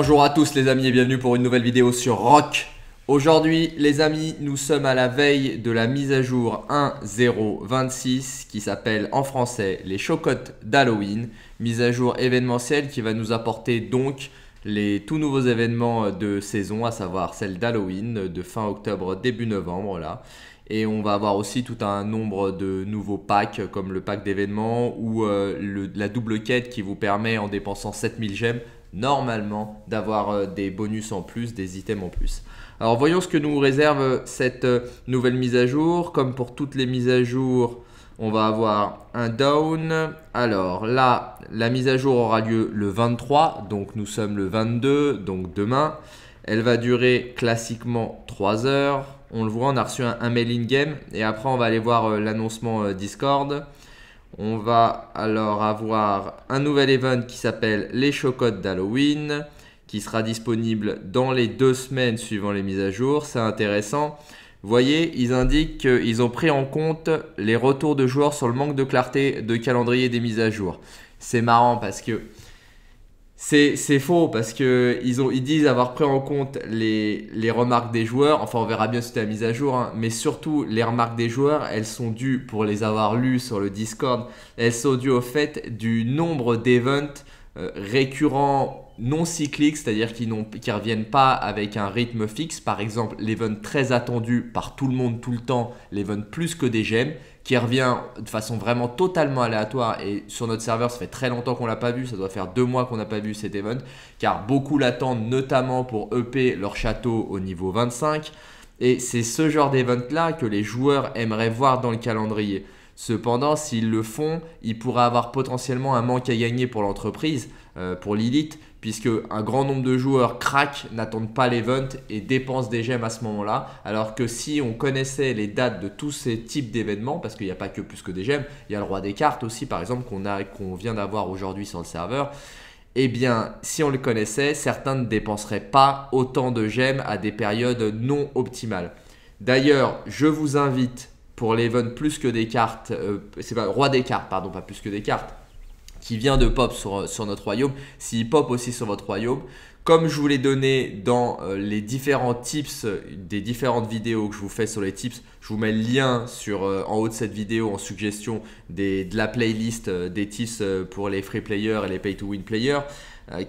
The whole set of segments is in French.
Bonjour à tous les amis et bienvenue pour une nouvelle vidéo sur Rock. Aujourd'hui les amis, nous sommes à la veille de la mise à jour 1.0.26 qui s'appelle en français les chocottes d'Halloween, mise à jour événementielle qui va nous apporter donc les tout nouveaux événements de saison, à savoir celle d'Halloween de fin octobre, début novembre là. Et on va avoir aussi tout un nombre de nouveaux packs, comme le pack d'événements ou euh, la double quête qui vous permet, en dépensant 7000 gemmes, normalement d'avoir euh, des bonus en plus, des items en plus. Alors voyons ce que nous réserve euh, cette euh, nouvelle mise à jour. Comme pour toutes les mises à jour, on va avoir un down. Alors là, la mise à jour aura lieu le 23, donc nous sommes le 22, donc demain. Elle va durer classiquement 3 heures. On le voit, on a reçu un, mail in-game et après on va aller voir l'annoncement Discord. On va alors avoir un nouvel event qui s'appelle les chocottes d'Halloween qui sera disponible dans les deux semaines suivant les mises à jour. C'est intéressant. Voyez, ils indiquent qu'ils ont pris en compte les retours de joueurs sur le manque de clarté de calendrier des mises à jour. C'est marrant parce que c'est faux parce qu'ils ils, ont, disent avoir pris en compte les, remarques des joueurs. Enfin, on verra bien si la mise à jour, hein. mais surtout les remarques des joueurs, elles sont dues pour les avoir lues sur le Discord. Elles sont dues au fait du nombre d'events euh, récurrents non cycliques, c'est-à-dire qui ne reviennent pas avec un rythme fixe. Par exemple, l'event très attendu par tout le monde tout le temps, l'event plus que des gemmes, qui revient de façon vraiment totalement aléatoire. Et sur notre serveur, ça fait très longtemps qu'on l'a pas vu, ça doit faire deux mois qu'on n'a pas vu cet event, car beaucoup l'attendent notamment pour EP leur château au niveau 25. Et c'est ce genre d'event-là que les joueurs aimeraient voir dans le calendrier. Cependant, s'ils le font, ils pourraient avoir potentiellement un manque à gagner pour l'entreprise, euh, pour Lilith, puisque grand nombre de joueurs craquent, n'attendent pas l'event et dépensent des gemmes à ce moment-là. Alors que si on connaissait les dates de tous ces types d'événements, parce qu'il n'y a pas que plus que des gemmes, il y a le roi des cartes aussi par exemple qu'on vient d'avoir aujourd'hui sur le serveur. Eh bien, si on le connaissait, certains ne dépenseraient pas autant de gemmes à des périodes non optimales. D'ailleurs, je vous invite pour l'event plus que des cartes, euh, c'est pas roi des cartes, pardon, pas plus que des cartes, qui vient de pop sur, notre royaume, s'il pop aussi sur votre royaume. Comme je vous l'ai donné dans euh, les différents tips des différentes vidéos que je vous fais sur les tips, je vous mets le lien sur, euh, en haut de cette vidéo en suggestion de la playlist euh, des tips pour les free players et les pay to win players,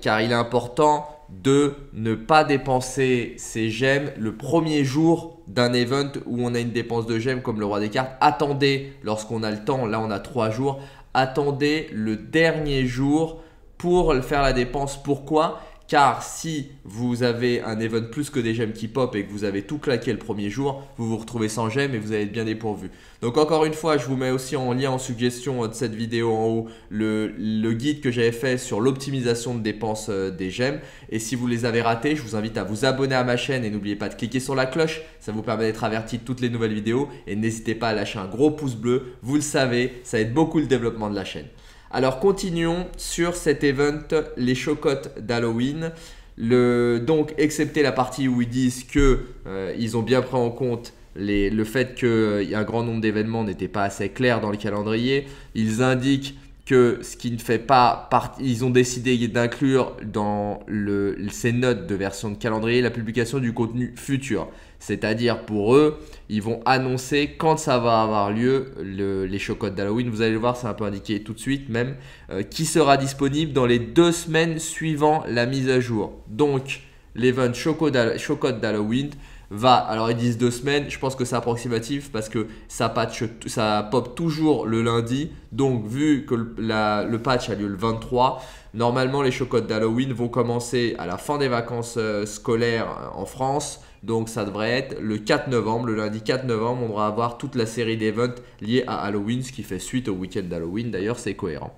car il est important de ne pas dépenser ses gemmes le premier jour d'un event où on a une dépense de gemmes comme le roi des cartes. Attendez lorsqu'on a le temps, là on a trois jours, attendez le dernier jour pour faire la dépense. Pourquoi car si vous avez un event plus que des gemmes qui pop et que vous avez tout claqué le premier jour, vous vous retrouvez sans gemmes et vous allez être bien dépourvu. Donc encore une fois, je vous mets aussi en lien en suggestion euh, de cette vidéo en haut le, guide que j'avais fait sur l'optimisation de dépenses euh, des gemmes. Et si vous les avez ratés, je vous invite à vous abonner à ma chaîne et n'oubliez pas de cliquer sur la cloche. Ça vous permet d'être averti de toutes les nouvelles vidéos et n'hésitez pas à lâcher un gros pouce bleu. Vous le savez, ça aide beaucoup le développement de la chaîne. Alors continuons sur cet event, les chocottes d'Halloween. donc, excepté la partie où ils disent qu'ils euh, ont bien pris en compte le fait qu'un euh, grand nombre d'événements n'étaient pas assez clairs dans le calendrier, ils indiquent que ce qui ne fait pas partie, ils ont décidé d'inclure dans le, ces notes de version de calendrier la publication du contenu futur. C'est-à-dire pour eux, ils vont annoncer quand ça va avoir lieu le, les chocottes d'Halloween. Vous allez le voir, c'est un peu indiqué tout de suite même, euh, qui sera disponible dans les deux semaines suivant la mise à jour. Donc, l'event chocotte d'Halloween va, alors ils disent deux semaines, je pense que c'est approximatif parce que ça, patch, ça pop toujours le lundi. Donc vu que le, patch a lieu le 23, normalement les chocottes d'Halloween vont commencer à la fin des vacances euh, scolaires euh, en France. Donc ça devrait être le 4 novembre, le lundi 4 novembre, on devrait avoir toute la série d'events liés à Halloween, ce qui fait suite au week-end d'Halloween, d'ailleurs c'est cohérent.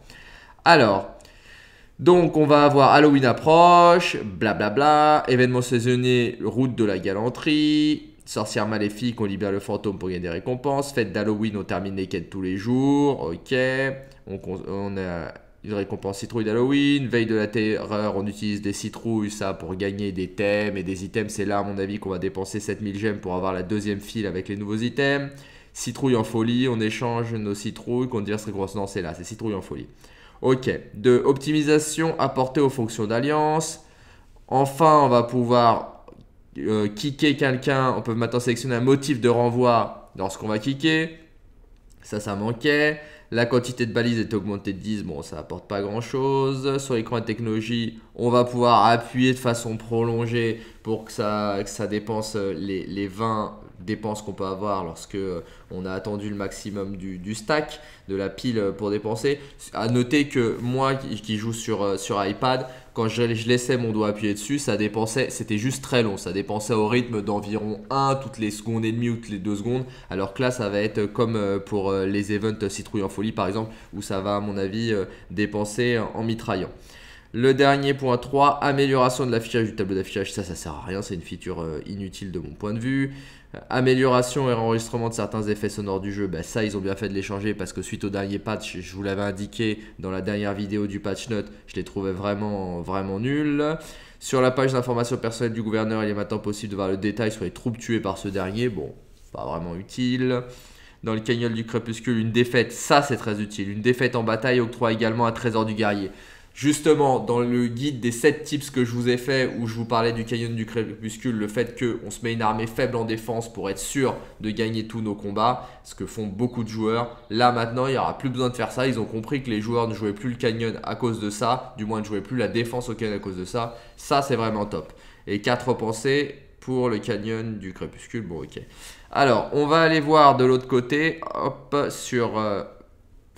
Alors, donc on va avoir Halloween approche, blablabla, événement saisonnier, route de la galanterie, sorcière maléfique, on libère le fantôme pour gagner des récompenses, fête d'Halloween, on termine les quêtes tous les jours, ok, on, a une récompense citrouille d'Halloween, veille de la terreur, on utilise des citrouilles, ça, pour gagner des thèmes et des items, c'est là à mon avis qu'on va dépenser 7000 gemmes pour avoir la deuxième file avec les nouveaux items, citrouille en folie, on échange nos citrouilles, qu'on ce grosse non c'est là, c'est citrouille en folie. Ok, de optimisation apportée aux fonctions d'alliance. Enfin, on va pouvoir euh, kicker quelqu'un. On peut maintenant sélectionner un motif de renvoi lorsqu'on va kicker. Ça, ça manquait. La quantité de balises est augmentée de 10. Bon, ça n'apporte pas grand chose. Sur l'écran de technologie, on va pouvoir appuyer de façon prolongée pour que ça, que ça dépense euh, les, les 20 dépenses qu'on peut avoir lorsque euh, on a attendu le maximum du, stack, de la pile euh, pour dépenser. À noter que moi qui joue sur, euh, sur iPad, quand je, je, laissais mon doigt appuyer dessus, ça dépensait, c'était juste très long, ça dépensait au rythme d'environ 1 toutes les secondes et demie ou toutes les 2 secondes, alors que là ça va être comme pour les events Citrouille en folie par exemple, où ça va à mon avis dépenser en mitraillant. Le dernier point 3, amélioration de l'affichage du tableau d'affichage. Ça, ça sert à rien, c'est une feature inutile de mon point de vue. Amélioration et enregistrement de certains effets sonores du jeu, bah, ça ils ont bien fait de les changer parce que suite au dernier patch, je vous l'avais indiqué dans la dernière vidéo du patch note, je les trouvais vraiment, vraiment nuls. Sur la page d'information personnelle du gouverneur, il est maintenant possible de voir le détail sur les troupes tuées par ce dernier, bon, pas vraiment utile. Dans le cagnol du crépuscule, une défaite, ça c'est très utile. Une défaite en bataille octroie également un trésor du guerrier. Justement, dans le guide des 7 tips que je vous ai fait, où je vous parlais du canyon du Crépuscule, le fait qu'on se met une armée faible en défense pour être sûr de gagner tous nos combats, ce que font beaucoup de joueurs. Là maintenant, il n'y aura plus besoin de faire ça. Ils ont compris que les joueurs ne jouaient plus le Canyon à cause de ça, du moins ne jouaient plus la défense au Canyon à cause de ça. Ça, c'est vraiment top. Et 4 pensées pour le Canyon du Crépuscule. Bon, ok. Alors, on va aller voir de l'autre côté, hop, sur... Euh,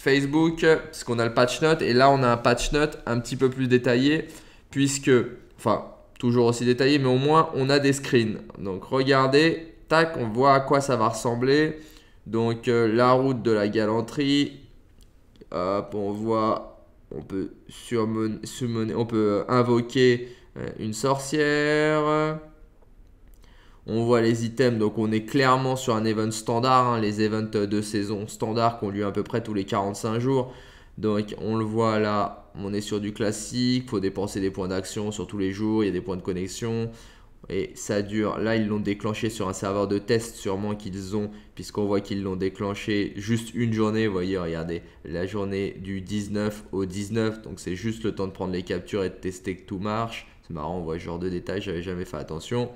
Facebook, puisqu'on a le patch note, et là on a un patch note un petit peu plus détaillé, puisque, enfin, toujours aussi détaillé, mais au moins on a des screens. Donc regardez, tac, on voit à quoi ça va ressembler. Donc euh, la route de la galanterie, hop, on voit, on peut, on peut invoquer euh, une sorcière. On voit les items, donc on est clairement sur un event standard, hein, les events de saison standard qui ont lieu à peu près tous les 45 jours. Donc on le voit là, on est sur du classique, faut dépenser des points d'action sur tous les jours, il y a des points de connexion. Et ça dure, là ils l'ont déclenché sur un serveur de test sûrement qu'ils ont, puisqu'on voit qu'ils l'ont déclenché juste une journée, vous voyez, regardez, la journée du 19 au 19, donc c'est juste le temps de prendre les captures et de tester que tout marche. C'est marrant, on voit ce genre de détails, j'avais jamais fait attention.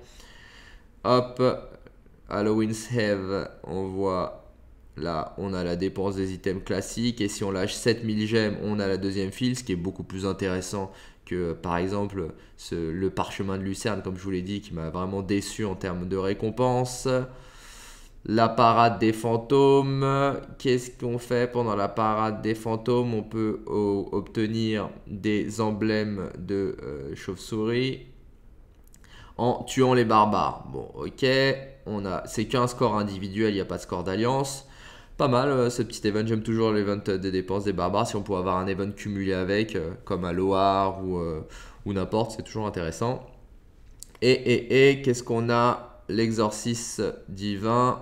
Hop, Halloween's Have, on voit Là, on a la dépense des items classiques et si on lâche 7000 gemmes, on a la deuxième file, ce qui est beaucoup plus intéressant que par exemple le parchemin de Lucerne, comme je vous l'ai dit, qui m'a vraiment déçu en termes de récompense. La parade des fantômes, qu'est-ce qu'on fait pendant la parade des fantômes On peut obtenir des emblèmes de euh, chauve-souris en tuant les barbares. Bon, ok, on a, c'est qu'un score individuel, il n'y a pas de score d'alliance. Pas mal euh, ce petit event, j'aime toujours l'event des dépenses des barbares. Si on peut avoir un event cumulé avec, euh, comme à Loire ou, euh, ou n'importe, c'est toujours intéressant. Et, et, qu'est-ce qu'on a L'exorcisme divin,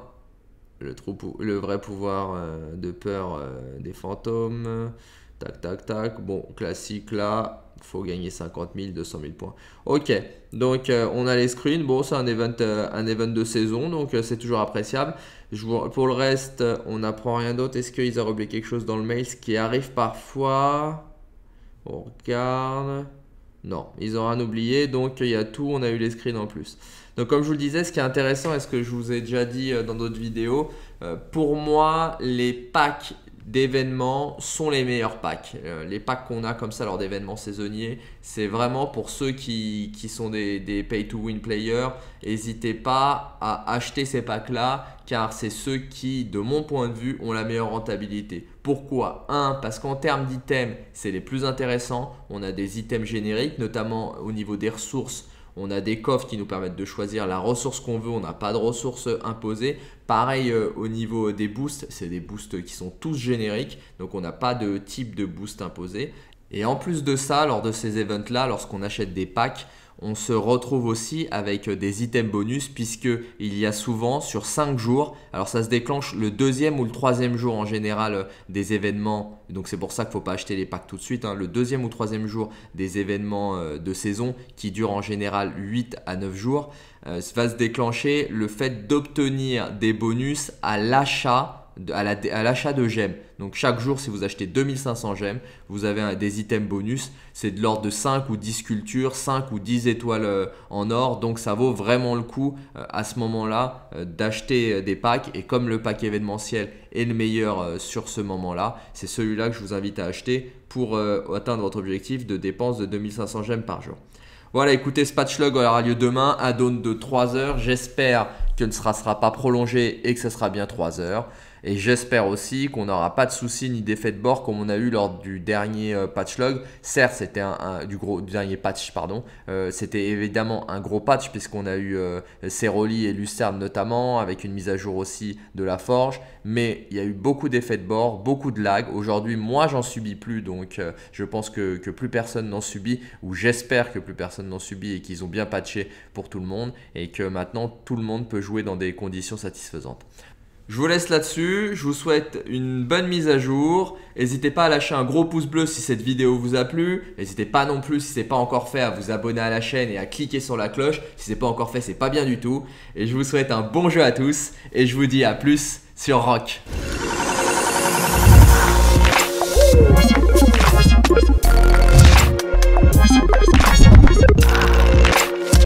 le, le vrai pouvoir de peur des fantômes. Tac, tac, tac. Bon, classique là, faut gagner 50 000, 200 000 points. Ok, donc euh, on a les screens. Bon, c'est un event, euh, un event de saison, donc euh, c'est toujours appréciable. pour le reste, on n'apprend rien d'autre. Est-ce qu'ils ont oublié quelque chose dans le mail Ce qui arrive parfois. On regarde. Non, ils n'ont rien oublié, donc il y a tout, on a eu les screens en plus. Donc comme je vous le disais, ce qui est intéressant et ce que je vous ai déjà dit dans d'autres vidéos, pour moi, les packs d'événements sont les meilleurs packs. Euh, les packs qu'on a comme ça lors d'événements saisonniers, c'est vraiment pour ceux qui, sont des, des pay-to-win players. N'hésitez pas à acheter ces packs-là car c'est ceux qui, de mon point de vue, ont la meilleure rentabilité. Pourquoi Un, Parce qu'en termes d'items, c'est les plus intéressants. On a des items génériques, notamment au niveau des ressources on a des coffres qui nous permettent de choisir la ressource qu'on veut, on n'a pas de ressources imposées. Pareil euh, au niveau des boosts, c'est des boosts qui sont tous génériques, donc on n'a pas de type de boost imposé. Et en plus de ça, lors de ces events-là, lorsqu'on achète des packs, on se retrouve aussi avec des items bonus puisque il y a souvent sur 5 jours, alors ça se déclenche le deuxième ou le troisième jour en général des événements, donc c'est pour ça qu'il ne faut pas acheter les packs tout de suite, hein, le deuxième ou troisième jour des événements euh, de saison qui durent en général 8 à 9 jours, euh, ça va se déclencher le fait d'obtenir des bonus à l'achat à l'achat de gemmes. Donc chaque jour, si vous achetez 2500 gemmes, vous avez des items bonus. C'est de l'ordre de 5 ou 10 sculptures, 5 ou 10 étoiles euh, en or. Donc ça vaut vraiment le coup euh, à ce moment-là euh, d'acheter des packs. Et comme le pack événementiel est le meilleur sur ce moment-là, c'est celui-là que je vous invite à acheter pour atteindre votre objectif de dépense de 2500 gemmes par jour. Voilà, écoutez, ce patch aura lieu demain à dawn de 3 heures. J'espère que ne sera, sera pas prolongé et que ce sera bien 3 heures. Et j'espère aussi qu'on n'aura pas de soucis ni d'effet de bord comme on a eu lors du dernier euh, patch log. Certes, c'était un, du gros dernier patch, pardon. Euh, c'était évidemment un gros patch puisqu'on a eu euh, et Lucerne notamment, avec une mise à jour aussi de la forge. Mais il y a eu beaucoup d'effets de bord, beaucoup de lag. Aujourd'hui, moi, j'en subis plus, donc euh, je pense que, que plus personne n'en subit, ou j'espère que plus personne n'en subit et qu'ils ont bien patché pour tout le monde et que maintenant tout le monde peut jouer dans des conditions satisfaisantes. Je vous laisse là-dessus, je vous souhaite une bonne mise à jour. N'hésitez pas à lâcher un gros pouce bleu si cette vidéo vous a plu. N'hésitez pas non plus, si ce n'est pas encore fait, à vous abonner à la chaîne et à cliquer sur la cloche. Si ce n'est pas encore fait, c'est pas bien du tout. Et je vous souhaite un bon jeu à tous et je vous dis à plus sur Rock.